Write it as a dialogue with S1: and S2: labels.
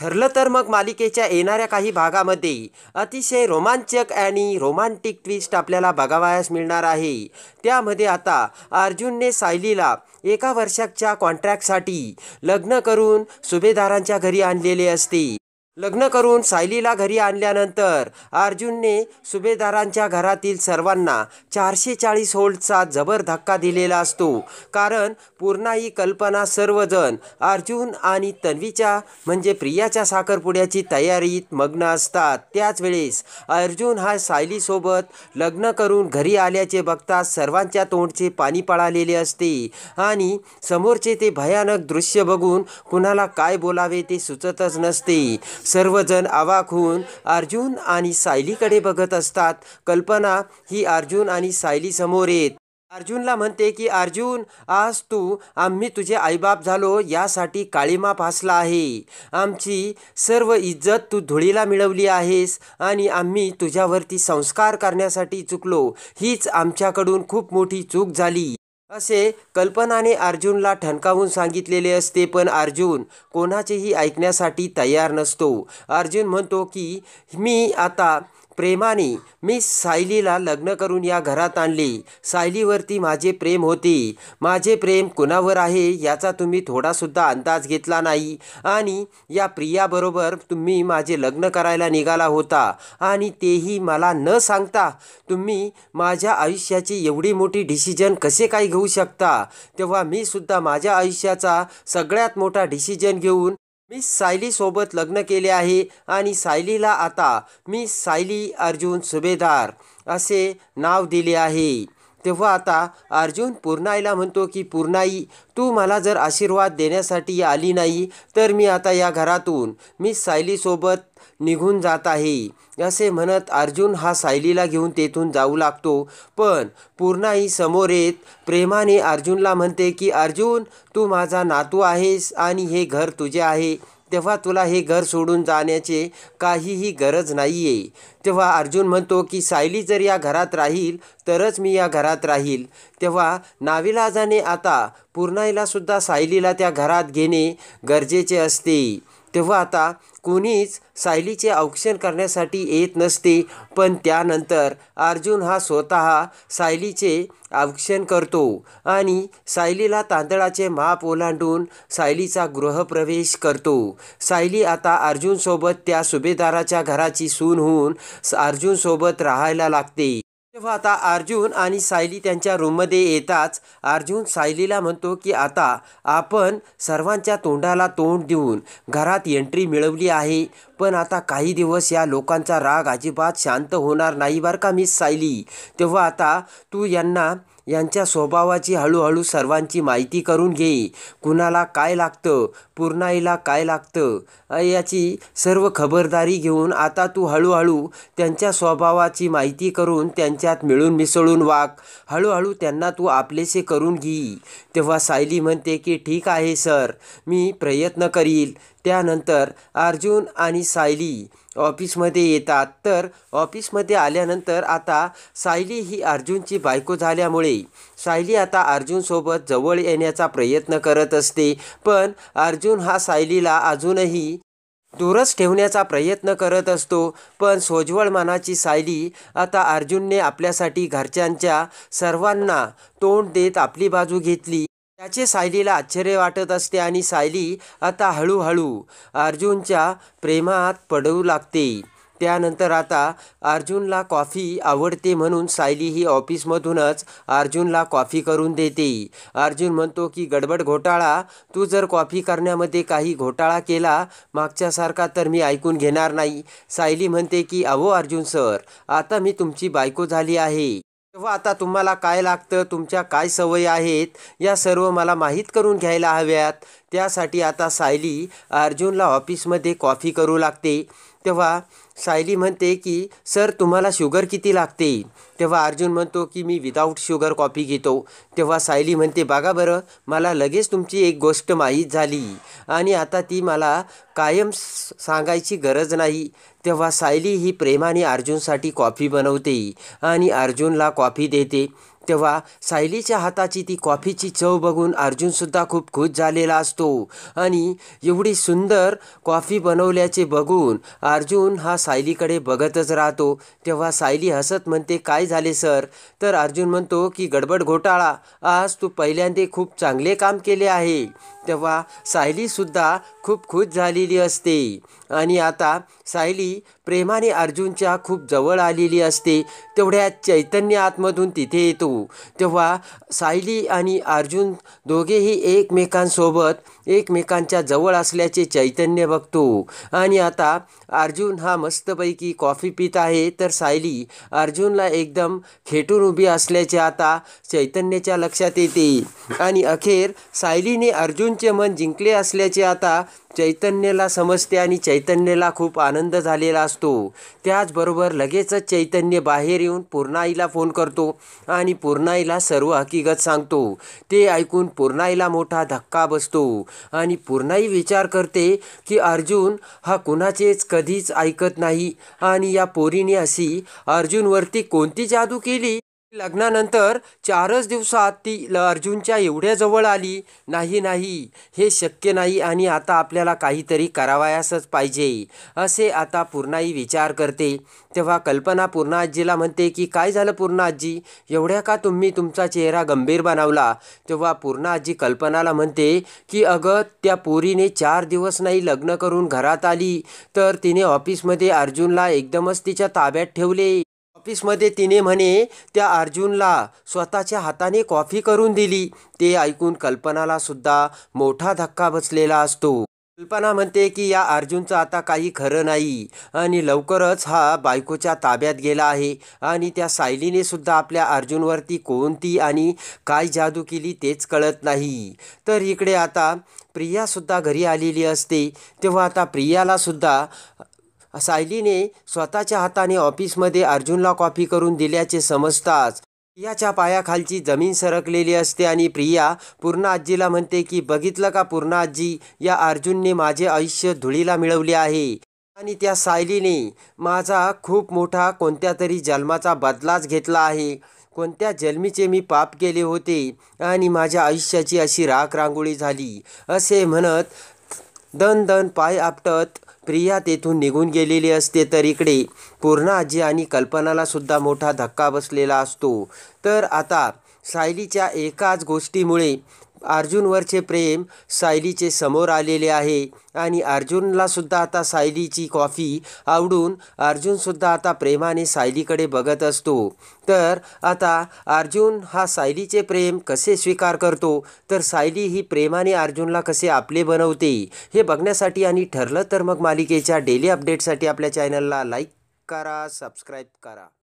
S1: ठरलं तर मग मालिकेच्या येणाऱ्या काही भागामध्ये अतिशय रोमांचक आणि रोमांटिक ट्विस्ट आपल्याला बघावयास मिळणार आहे त्यामध्ये आता अर्जुनने सायलीला एका वर्षाच्या कॉन्ट्रॅक्टसाठी लग्न करून सुभेदारांच्या घरी आणलेले असते लग्न करून सायलीला घरी आणल्यानंतर अर्जुनने सुभेदारांच्या घरातील सर्वांना चारशे चाळीस होल्डचा जबर धक्का दिलेला असतो कारण पूर्णा ही कल्पना सर्वजण अर्जुन आणि तन्वीच्या म्हणजे प्रियाच्या साखरपुड्याची तयारीत मग्न असतात त्याच वेळेस अर्जुन हा सायलीसोबत लग्न करून घरी आल्याचे बघता सर्वांच्या तोंडचे पाणी पळालेले असते आणि समोरचे ते भयानक दृश्य बघून कुणाला काय बोलावे ते सुचतच नसते सर्वजण आवाक होऊन अर्जुन आणि सायलीकडे बघत असतात कल्पना ही अर्जुन आणि सायली समोर येत अर्जुनला म्हणते की अर्जुन आज तू आम्ही तुझे आईबाप झालो यासाठी काळीमा फासला आहे आमची सर्व इज्जत तू धुळीला मिळवली आहेस आणि आम्ही तुझ्यावरती संस्कार करण्यासाठी चुकलो हीच आमच्याकडून खूप मोठी चूक झाली असे कल्पनाने अर्जुनला ठणकावून सांगितलेले असते पण अर्जुन कोणाचेही ऐकण्यासाठी तयार नसतो अर्जुन म्हणतो की मी आता प्रेमाने मी सायलीला लग्न करून या घरात आणली सायलीवरती माझे प्रेम होते माझे प्रेम कुणावर आहे याचा तुम्ही थोडासुद्धा अंदाज घेतला नाही आणि या प्रियाबरोबर तुम्ही माझे लग्न करायला निघाला होता आणि तेही मला न सांगता तुम्ही माझ्या आयुष्याची एवढी मोठी डिसिजन कसे काय घेऊ शकता तेव्हा मी सुद्धा माझ्या आयुष्याचा सगळ्यात मोठा डिसिजन घेऊन मी सायलीसोबत लग्न केले आहे आणि सायलीला आता मी सायली अर्जुन सुभेदार असे नाव दिले आहे तेव्हा आता अर्जुन पूर्णाईला म्हणतो की पूर्णाई तू मला जर आशीर्वाद देण्यासाठी आली नाही तर मी आता या घरातून मी सायलीसोबत निघून जात आहे असे म्हणत अर्जुन हा सायलीला घेऊन तेथून जाऊ लागतो पण पूर्णाई समोर येत प्रेमाने अर्जुनला म्हणते की अर्जुन तू माझा नातू आहेस आणि हे घर तुझे आहे तेव्हा तुला हे घर सोडून जाण्याचे काहीही गरज नाही आहे तेव्हा अर्जुन म्हणतो की सायली जर या घरात राहील तरच मी या घरात राहील तेव्हा नाविलाजाने आता पूर्णाईलासुद्धा सायलीला त्या घरात घेणे गरजेचे असते तेव्हा आता कोणीच सायलीचे औक्षण करण्यासाठी येत नसते पण त्यानंतर अर्जुन हा स्वतः सायलीचे औक्षण करतो आणि सायलीला तांदळाचे माप ओलांडून सायलीचा गृहप्रवेश करतो सायली आता अर्जुनसोबत त्या सुभेदाराच्या घराची सून होऊन अर्जुनसोबत राहायला लागते तेव्हा आता अर्जुन आणि सायली त्यांच्या रूममध्ये येताच अर्जुन सायलीला म्हणतो की आता आपण सर्वांच्या तोंडाला तोंड देऊन घरात एंट्री मिळवली आहे पण आता काही दिवस या लोकांचा राग अजिबात शांत होणार नाही बरं का मी सायली तेव्हा आता तू यांना यांच्या स्वभावाची हळूहळू सर्वांची माहिती करून घेई कुणाला काय लागतं पूर्णाईला काय लागतं याची सर्व खबरदारी घेऊन आता तू हळूहळू त्यांच्या स्वभावाची माहिती करून त्यांच्यात मिळून मिसळून वाघ हळूहळू त्यांना तू आपलेसे करून घेई तेव्हा सायली म्हणते की ठीक आहे सर मी प्रयत्न करील त्यानंतर अर्जुन आणि सायली ऑफिसमध्ये येतात तर ऑफिसमध्ये आल्यानंतर आता सायली ही अर्जुनची बायको झाल्यामुळे सायली आता अर्जुनसोबत जवळ येण्याचा प्रयत्न करत असते पण अर्जुन हा सायलीला अजूनही दूरच ठेवण्याचा प्रयत्न करत असतो पण सोज्वळ मनाची सायली आता अर्जुनने आपल्यासाठी घरच्यांच्या सर्वांना तोंड देत आपली बाजू घेतली त्याचे सायलीला आश्चर्य वाटत असते आणि सायली आता हळूहळू अर्जुनच्या प्रेमात पडू लागते त्यानंतर आता अर्जुनला कॉफी आवडते म्हणून सायली ही ऑफिसमधूनच अर्जुनला कॉफी करून देते अर्जुन म्हणतो की गडबड घोटाळा तू जर कॉफी करण्यामध्ये काही घोटाळा केला मागच्यासारखा तर मी ऐकून घेणार नाही सायली म्हणते की अहो अर्जुन सर आता मी तुमची बायको झाली आहे तेव्हा आता तुम्हाला काय लागतं तुमच्या काय सवयी आहेत या सर्व मला माहीत करून घ्यायला हव्यात त्यासाठी आता सायली अर्जुनला ऑफिसमध्ये कॉफी करू लागते तेव्हा सायली म्हणते की सर तुम्हाला शुगर किती लागते तेव्हा अर्जुन म्हणतो की मी विदाऊट शुगर कॉफी घेतो तेव्हा सायली म्हणते बघा बरं मला लगेच तुमची एक गोष्ट माहीत झाली आणि आता ती मला कायम सांगायची गरज नाही तेव्हा सायली ही प्रेमाने अर्जुनसाठी कॉफी बनवते आणि अर्जुनला कॉफी देते तेव्हा सायलीच्या हाताची ती कॉफीची चव बघून अर्जुनसुद्धा खूप खुश झालेला असतो आणि एवढी सुंदर कॉफी बनवल्याचे बघून अर्जुन हा सायलीकडे बघतच राहतो तेव्हा सायली हसत म्हणते काय झाले सर तर अर्जुन म्हणतो की गडबड घोटाळा आज तू पहिल्यांदा खूप चांगले काम केले आहे तेव्हा सायलीसुद्धा खूप खुश झालेली असते आणि आता सायली प्रेमाने अर्जुनच्या खूप जवळ आलेली असते तेवढ्या चैतन्य आतमधून तिथे येतो तेव्हा सायली आणि अर्जुन दोघेही एकमेकांसोबत एकमेकांच्या जवळ असल्याचे चैतन्य बघतो आणि आता अर्जुन हा मस्तपैकी कॉफी पित आहे तर सायली अर्जुनला एकदम खेटून उभी असल्याचे आता चैतन्याच्या लक्षात येते आणि अखेर सायलीने अर्जुन मन जिंकले असल्याचे आता चैतन्यला समजते आणि चैतन्यला खूप आनंद झालेला असतो त्याचबरोबर लगेचच चैतन्य बाहेर येऊन पूर्णाईला फोन करतो आणि पूर्णाईला सर्व हकीकत सांगतो ते ऐकून पूर्णाईला मोठा धक्का बसतो आणि पूर्णाई विचार करते की अर्जुन हा कुणाचेच कधीच ऐकत नाही आणि या पोरीने अशी अर्जुनवरती कोणती जादू केली लग्नानंतर चारच दिवसात ती अर्जुनच्या एवढ्या जवळ आली नाही नाही हे शक्य नाही आणि आता आपल्याला काहीतरी करावयासच पाहिजे असे आता पूर्णाई विचार करते तेव्हा कल्पना पूर्णा आजीला म्हणते की काय झालं पूर्णा आजी एवढ्या का तुम्ही तुमचा चेहरा गंभीर बनवला तेव्हा पूर्णा आजी कल्पनाला म्हणते की अगं त्या पोरीने चार दिवस नाही लग्न करून घरात आली तर तिने ऑफिसमध्ये अर्जुनला एकदमच तिच्या ताब्यात ठेवले ऑफिसमध्ये तिने म्हणे त्या अर्जुनला स्वतःच्या हाताने कॉफी करून दिली ते ऐकून कल्पनाला सुद्धा मोठा धक्का बसलेला असतो कल्पना म्हणते की या अर्जुनचं आता काही खरं नाही आणि लवकरच हा बायकोच्या ताब्यात गेला आहे आणि त्या सायलीने सुद्धा आपल्या अर्जुनवरती कोणती आणि काय जादू केली तेच कळत नाही तर इकडे आता प्रियासुद्धा घरी आलेली असते तेव्हा आता प्रियालासुद्धा सायलीने स्वतःच्या हाताने ऑफिसमध्ये अर्जुनला कॉपी करून दिल्याचे समजताच प्रियाच्या पायाखालची जमीन सरकलेली असते आणि प्रिया पूर्ण आजीला म्हणते की बघितलं का पूर्ण आजी या अर्जुनने माझे आयुष्य धुळीला मिळवले आहे आणि त्या सायलीने माझा खूप मोठा कोणत्या तरी जन्माचा बदलाच घेतला आहे कोणत्या जन्मीचे मी पाप केले होते आणि माझ्या आयुष्याची अशी राख रांगोळी झाली असे म्हणत दन दन पाय आपटत प्रिया तेथून निघून गेलेली असते तर इकडे पूर्ण आजी आणि कल्पनालासुद्धा मोठा धक्का बसलेला असतो तर आता सायलीच्या एकाच गोष्टीमुळे अर्जुनवरचे प्रेम सायलीचे समोर आलेले आहे आणि अर्जुनलासुद्धा आता सायलीची कॉफी आवडून अर्जुनसुद्धा आता प्रेमाने सायलीकडे बघत असतो तर आता अर्जुन हा सायलीचे प्रेम कसे स्वीकार करतो तर सायली ही प्रेमाने अर्जुनला कसे आपले बनवते हे बघण्यासाठी आणि ठरलं तर मग मालिकेच्या डेली अपडेटसाठी आपल्या चॅनलला लाईक करा सबस्क्राईब करा